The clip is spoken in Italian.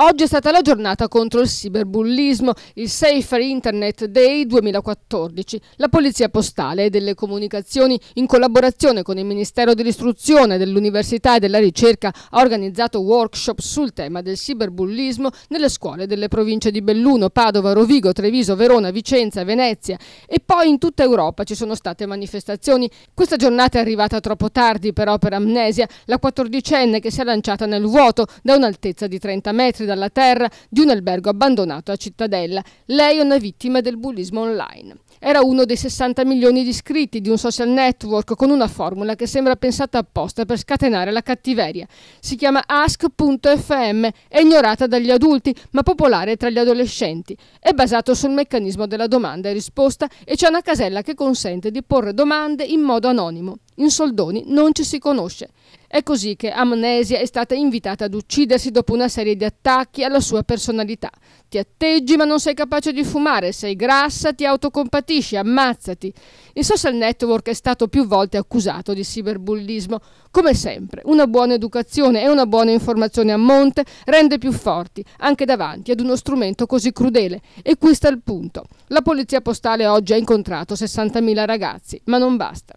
Oggi è stata la giornata contro il cyberbullismo, il Safer Internet Day 2014. La Polizia Postale e delle Comunicazioni, in collaborazione con il Ministero dell'Istruzione, dell'Università e della Ricerca, ha organizzato workshop sul tema del cyberbullismo nelle scuole delle province di Belluno, Padova, Rovigo, Treviso, Verona, Vicenza, Venezia e poi in tutta Europa ci sono state manifestazioni. Questa giornata è arrivata troppo tardi però per amnesia, la quattordicenne che si è lanciata nel vuoto da un'altezza di 30 metri dalla terra di un albergo abbandonato a Cittadella. Lei è una vittima del bullismo online. Era uno dei 60 milioni di iscritti di un social network con una formula che sembra pensata apposta per scatenare la cattiveria. Si chiama ask.fm, è ignorata dagli adulti ma popolare tra gli adolescenti. È basato sul meccanismo della domanda e risposta e c'è una casella che consente di porre domande in modo anonimo in soldoni non ci si conosce. È così che Amnesia è stata invitata ad uccidersi dopo una serie di attacchi alla sua personalità. Ti atteggi ma non sei capace di fumare, sei grassa, ti autocompatisci, ammazzati. Il social network è stato più volte accusato di cyberbullismo. Come sempre, una buona educazione e una buona informazione a monte rende più forti, anche davanti ad uno strumento così crudele. E qui sta il punto. La polizia postale oggi ha incontrato 60.000 ragazzi, ma non basta.